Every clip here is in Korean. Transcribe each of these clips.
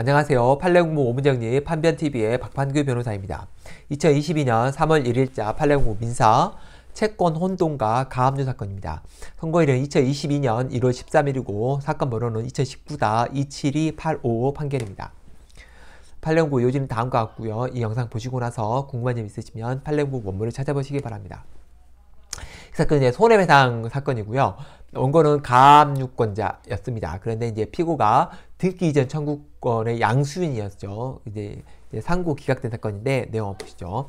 안녕하세요. 판례공무 오문정리 판변TV의 박판규 변호사입니다. 2022년 3월 1일자 판례공무 민사 채권 혼동과 가압류 사건입니다. 선고일은 2022년 1월 13일이고 사건 번호는 2 0 1 9 27285 판결입니다. 판례공무 요지 다음과 같고요. 이 영상 보시고 나서 궁금한 점 있으시면 판례공무 원문을 찾아보시기 바랍니다. 사건은 이제 손해배상 사건이고요. 원고는 가압류권자였습니다. 그런데 이제 피고가 듣기 이전 청구권의 양수인이었죠. 이제, 이제 상고 기각된 사건인데 내용 보시죠.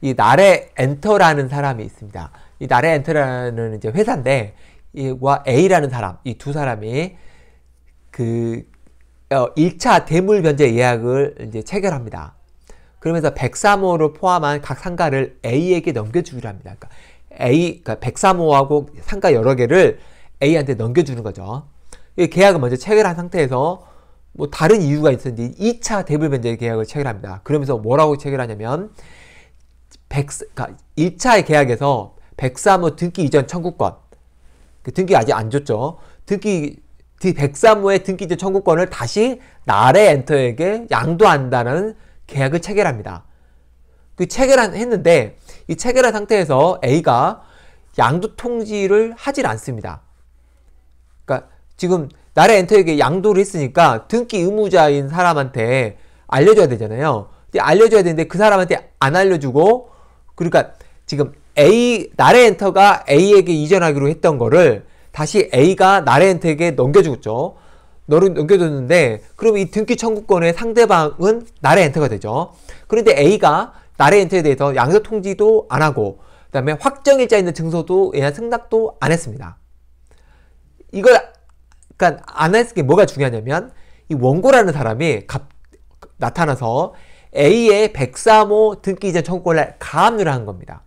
이 나래 엔터라는 사람이 있습니다. 이 나래 엔터라는 이제 회사인데 이와 A라는 사람, 이 두 사람이 그 어, 1차 대물 변제 예약을 이제 체결합니다. 그러면서 103호를 포함한 각 상가를 A에게 넘겨주기로 합니다. 그러니까 A, 그러니까 103호하고 상가 여러 개를 A한테 넘겨주는 거죠. 계약을 먼저 체결한 상태에서 뭐 다른 이유가 있었는지 2차 대불 변제 계약을 체결합니다. 그러면서 뭐라고 체결하냐면 100, 그러니까 1차 계약에서 103호 등기 이전 청구권 그 등기 아직 안 줬죠. 등기 103호의 등기 이전 청구권을 다시 나래 엔터에게 양도한다는 계약을 체결합니다. 그 체결한 했는데 이 체결한 상태에서 A가 양도 통지를 하질 않습니다. 그러니까 지금 나래 엔터에게 양도를 했으니까 등기 의무자인 사람한테 알려줘야 되잖아요. 알려줘야 되는데 그 사람한테 안 알려주고 그러니까 지금 A 나래 엔터가 A에게 이전하기로 했던 거를 다시 A가 나래 엔터에게 넘겨주죠 너를 넘겨줬는데 그럼 이 등기 청구권의 상대방은 나래 엔터가 되죠. 그런데 A가 날의 엔트에 대해서 양도 통지도 안 하고 그 다음에 확정일자 있는 증서도 예약 승낙도 안 했습니다. 이걸 그러니까 안 했을 게 뭐가 중요하냐면 이 원고라는 사람이 갑, 나타나서 A의 103호 등기 이전 청구권을 가압류를 한 겁니다.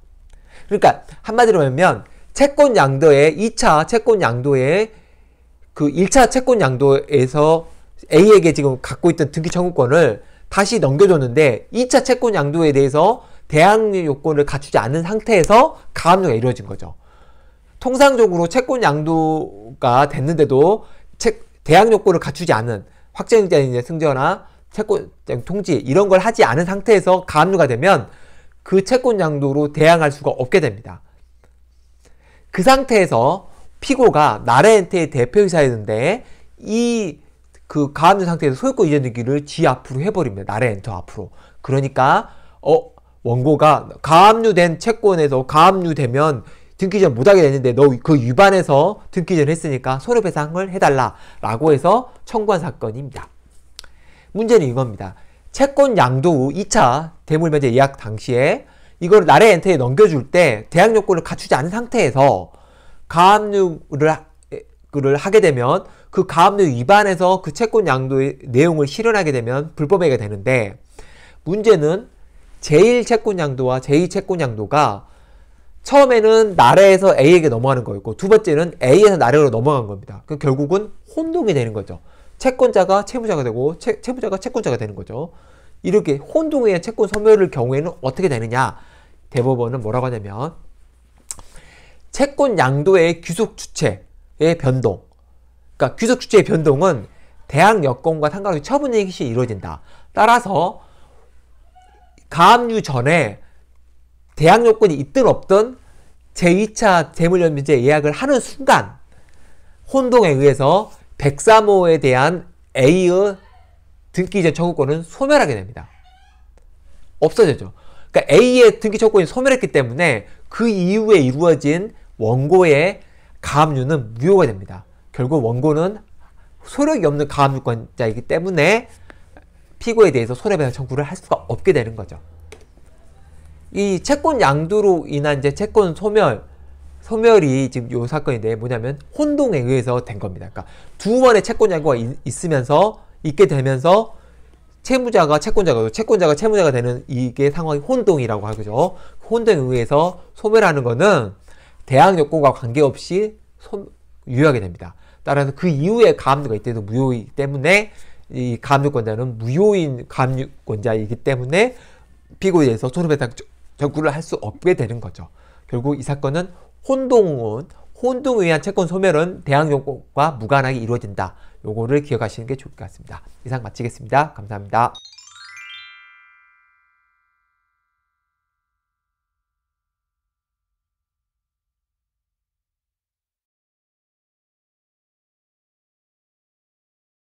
그러니까 한마디로 말하면 채권 양도의 2차 채권 양도의 그 1차 채권 양도에서 A에게 지금 갖고 있던 등기 청구권을 다시 넘겨줬는데 2차 채권 양도에 대해서 대항률 요건을 갖추지 않은 상태에서 가압류가 이루어진 거죠. 통상적으로 채권 양도가 됐는데도 채, 대항 요건을 갖추지 않은 확정자인 승저나 채권 통지 이런 걸 하지 않은 상태에서 가압류가 되면 그 채권 양도로 대항할 수가 없게 됩니다. 그 상태에서 피고가 나래엔테의 대표이사였는데 이그 가라앉은 상태에서 소유권 이전 등기를 지 앞으로 해버립니다. 나래 엔터 앞으로. 그러니까 어 원고가 가압류된 채권에서 가압류되면 등기전 못하게 되는데 너 그 위반해서 등기전 했으니까 손류배상을 해달라라고 해서 청구한 사건입니다. 문제는 이겁니다. 채권 양도 후 2차 대물면제 예약 당시에 이걸 나래 엔터에 넘겨줄 때 대항 요건을 갖추지 않은 상태에서 가압류를 하게 되면 그 가압류 위반해서 그 채권 양도의 내용을 실현하게 되면 불법행위가 되는데 문제는 제1 채권 양도와 제2 채권 양도가 처음에는 나래에서 A에게 넘어가는 거였고 두 번째는 A에서 나래로 넘어간 겁니다. 그 결국은 혼동이 되는 거죠. 채권자가 채무자가 되고 채, 무자가 채권자가 되는 거죠. 이렇게 혼동의 채권 소멸을 경우에는 어떻게 되느냐? 대법원은 뭐라고 하냐면 채권 양도의 귀속 주체의 변동 그러니까 귀속 주체의 변동은 대항 여건과 상관없이 처분의 시 이루어진다. 따라서 가압류 전에 대항 요건이 있든 없든 제2차 재물연비제 예약을 하는 순간 혼동에 의해서 103호에 대한 A의 등기이전 청구권은 소멸하게 됩니다. 없어져죠. 그러니까 A의 등기 청구권이 소멸했기 때문에 그 이후에 이루어진 원고의 가압류는 무효가 됩니다. 결국 원고는 소력이 없는 가압류권자이기 때문에 피고에 대해서 손해배상 청구를 할 수가 없게 되는 거죠. 이 채권 양도로 인한 이제 채권 소멸, 소멸이 지금 요 사건인데 뭐냐면 혼동에 의해서 된 겁니다. 그러니까 두 번의 채권 양도가 있, 있으면서 있게 되면서 채무자가 채권자가 채권자가 채무자가 되는 이게 상황이 혼동이라고 하죠. 그 혼동에 의해서 소멸하는 거는 대항 요건과 관계없이 소, 유효하게 됩니다. 따라서 그 이후에 가압류가 이때도 무효이기 때문에 이 가압류권자는 무효인 가압류권자이기 때문에 피고에 의해서 손해배상 적구를할 수 없게 되는 거죠. 결국 이 사건은 혼동은 혼동에 의한 채권 소멸은 대항요건과 무관하게 이루어진다. 요거를 기억하시는 게 좋을 것 같습니다. 이상 마치겠습니다. 감사합니다.